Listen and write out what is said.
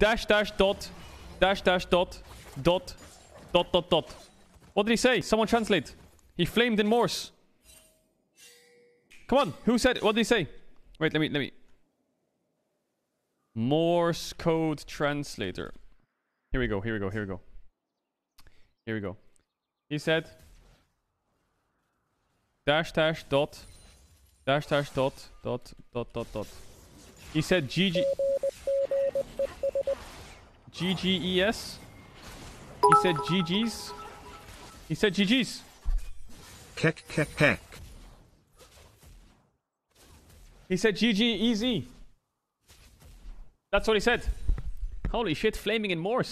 dash dash dot dash dash dot dot dot dot dot. What did he say? Someone translate. He flamed in Morse. Come on, who said? What did he say? Wait, let me let me. Morse code translator. Here we go. Here we go. Here we go. Here we go. He said dash dash dot dash dash dot dot dot dot dot. He said GG. GGES? He said GG's? He said GG's. Kek kek kek. He said GG easy. That's what he said. Holy shit, flaming in Morse.